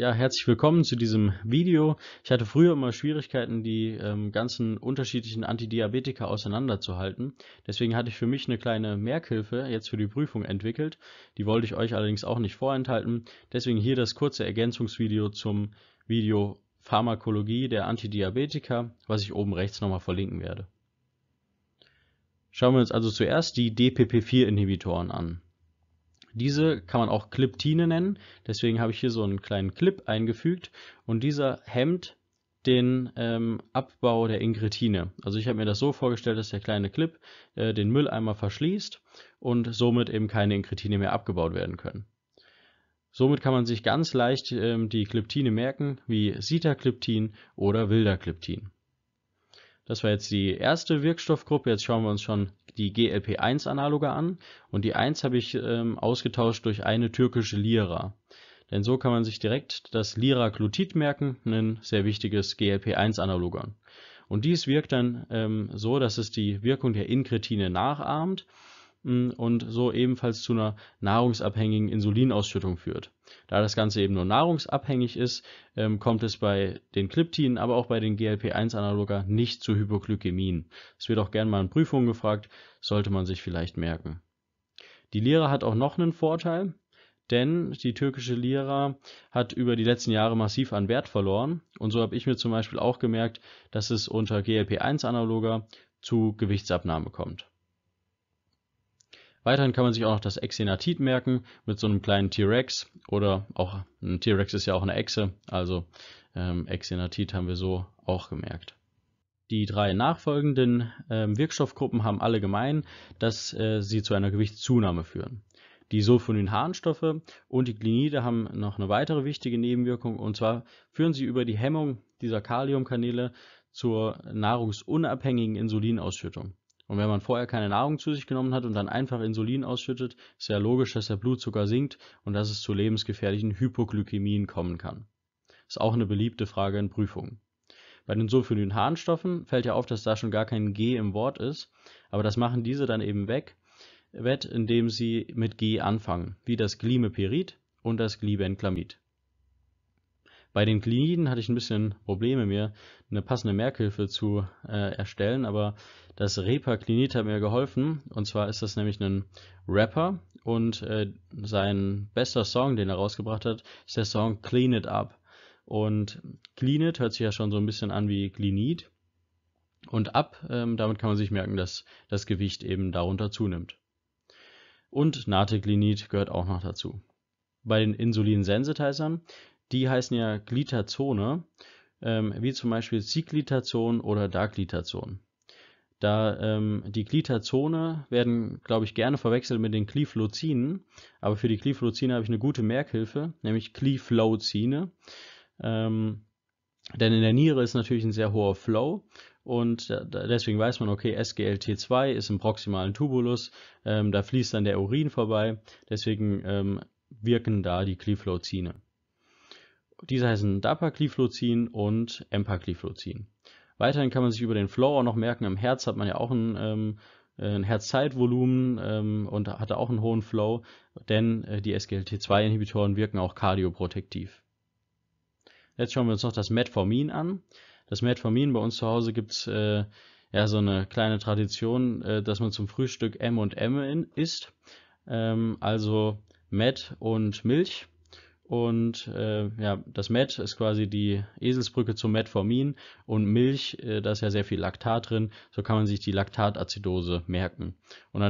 Ja, herzlich willkommen zu diesem Video. Ich hatte früher immer Schwierigkeiten, die ähm, ganzen unterschiedlichen Antidiabetika auseinanderzuhalten. Deswegen hatte ich für mich eine kleine Merkhilfe jetzt für die Prüfung entwickelt. Die wollte ich euch allerdings auch nicht vorenthalten. Deswegen hier das kurze Ergänzungsvideo zum Video Pharmakologie der Antidiabetika, was ich oben rechts nochmal verlinken werde. Schauen wir uns also zuerst die DPP-4-Inhibitoren an. Diese kann man auch Cliptine nennen, deswegen habe ich hier so einen kleinen Clip eingefügt und dieser hemmt den ähm, Abbau der Ingretine. Also ich habe mir das so vorgestellt, dass der kleine Clip äh, den Mülleimer verschließt und somit eben keine Ingretine mehr abgebaut werden können. Somit kann man sich ganz leicht ähm, die Kleptine merken, wie Sitagliptin oder Wilderkliptin. Das war jetzt die erste Wirkstoffgruppe. Jetzt schauen wir uns schon die glp 1 analoge an. Und die 1 habe ich ähm, ausgetauscht durch eine türkische Lira. Denn so kann man sich direkt das Lira-Glutid merken, ein sehr wichtiges GLP-1-Analogon. Und dies wirkt dann ähm, so, dass es die Wirkung der Inkretine nachahmt und so ebenfalls zu einer nahrungsabhängigen Insulinausschüttung führt. Da das Ganze eben nur nahrungsabhängig ist, ähm, kommt es bei den Kliptinen, aber auch bei den GLP-1-Analoga nicht zu Hypoglykämien. Es wird auch gerne mal in Prüfungen gefragt, sollte man sich vielleicht merken. Die Lira hat auch noch einen Vorteil, denn die türkische Lira hat über die letzten Jahre massiv an Wert verloren und so habe ich mir zum Beispiel auch gemerkt, dass es unter GLP-1-Analoga zu Gewichtsabnahme kommt. Weiterhin kann man sich auch noch das Exenatid merken mit so einem kleinen T-Rex oder auch ein T-Rex ist ja auch eine Echse, also ähm, Exenatit haben wir so auch gemerkt. Die drei nachfolgenden ähm, Wirkstoffgruppen haben alle gemein, dass äh, sie zu einer Gewichtszunahme führen. Die Sulfonin-Harnstoffe und die Glinide haben noch eine weitere wichtige Nebenwirkung und zwar führen sie über die Hemmung dieser Kaliumkanäle zur nahrungsunabhängigen Insulinausschüttung. Und wenn man vorher keine Nahrung zu sich genommen hat und dann einfach Insulin ausschüttet, ist ja logisch, dass der Blutzucker sinkt und dass es zu lebensgefährlichen Hypoglykämien kommen kann. Ist auch eine beliebte Frage in Prüfungen. Bei den Sulfonyl-Harnstoffen fällt ja auf, dass da schon gar kein G im Wort ist, aber das machen diese dann eben weg, wett, indem sie mit G anfangen, wie das Glimepirid und das Glibenclamid. Bei den Gliden hatte ich ein bisschen Probleme, mir eine passende Merkhilfe zu äh, erstellen, aber das reaper Clinit hat mir geholfen. Und zwar ist das nämlich ein Rapper und äh, sein bester Song, den er rausgebracht hat, ist der Song Clean It Up. Und Clean It hört sich ja schon so ein bisschen an wie Clinit. Und ab, ähm, damit kann man sich merken, dass das Gewicht eben darunter zunimmt. Und Nateglinid gehört auch noch dazu. Bei den Insulinsensitizern die heißen ja Glitazone, ähm, wie zum Beispiel Ciclitazon oder Daglitazon. Da ähm, die Glitazone werden, glaube ich, gerne verwechselt mit den Cliflozinen, aber für die Cliflozine habe ich eine gute Merkhilfe, nämlich Cliflozine. Ähm, denn in der Niere ist natürlich ein sehr hoher Flow und äh, deswegen weiß man, okay, SGLT2 ist im proximalen Tubulus, ähm, da fließt dann der Urin vorbei, deswegen ähm, wirken da die Cliflozine. Diese heißen Dapagliflozin und Empagliflozin. Weiterhin kann man sich über den Flow auch noch merken, Im Herz hat man ja auch ein, ähm, äh, ein Herzzeitvolumen ähm, und hat auch einen hohen Flow, denn äh, die SGLT2-Inhibitoren wirken auch kardioprotektiv. Jetzt schauen wir uns noch das Metformin an. Das Metformin bei uns zu Hause gibt's äh, ja so eine kleine Tradition, äh, dass man zum Frühstück M und M isst. Ähm, also Met und Milch. Und äh, ja, das Met ist quasi die Eselsbrücke zum Metformin und Milch, äh, da ist ja sehr viel Laktat drin, so kann man sich die Laktatazidose merken. Und da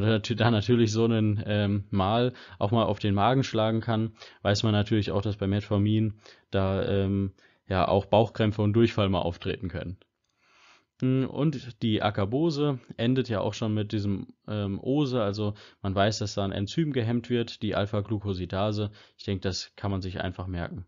natürlich so einen ähm, Mal auch mal auf den Magen schlagen kann, weiß man natürlich auch, dass bei Metformin da ähm, ja auch Bauchkrämpfe und Durchfall mal auftreten können. Hm, und die Akabose endet ja auch schon mit diesem ähm, Ose, also man weiß, dass da ein Enzym gehemmt wird, die Alpha-Glucosidase. Ich denke, das kann man sich einfach merken.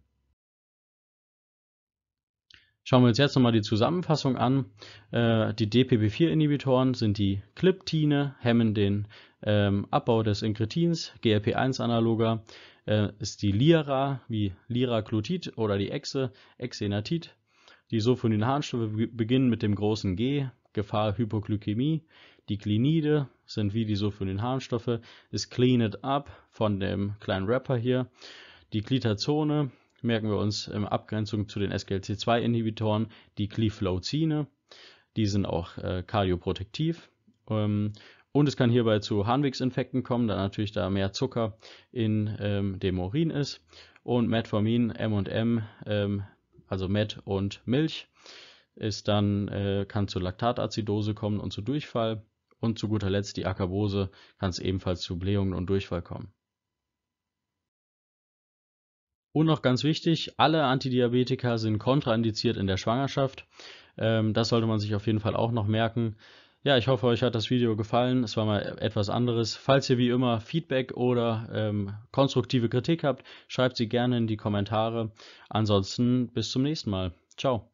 Schauen wir uns jetzt nochmal die Zusammenfassung an. Äh, die DPP4-Inhibitoren sind die Gliptine, hemmen den ähm, Abbau des Inkretins, GLP1-Analoger äh, ist die Lira, wie Liraglutid oder die Exe, Exenatit die Sulfonyl-Harnstoffe beginnen mit dem großen G, Gefahr Hypoglykämie. Die Klinide sind wie die Sulfonyl-Harnstoffe, ist Clean It Up von dem kleinen Rapper hier. Die Glitazone merken wir uns in Abgrenzung zu den SGLT2-Inhibitoren, die Cliflozine, die sind auch äh, kardioprotektiv. Ähm, und es kann hierbei zu Harnwegsinfekten kommen, da natürlich da mehr Zucker in ähm, dem Urin ist. Und Metformin, M&M, ähm, also Met und Milch, ist dann, äh, kann zu Laktatazidose kommen und zu Durchfall. Und zu guter Letzt die Akkabose kann es ebenfalls zu Blähungen und Durchfall kommen. Und noch ganz wichtig, alle Antidiabetika sind kontraindiziert in der Schwangerschaft. Ähm, das sollte man sich auf jeden Fall auch noch merken. Ja, ich hoffe, euch hat das Video gefallen. Es war mal etwas anderes. Falls ihr wie immer Feedback oder ähm, konstruktive Kritik habt, schreibt sie gerne in die Kommentare. Ansonsten bis zum nächsten Mal. Ciao.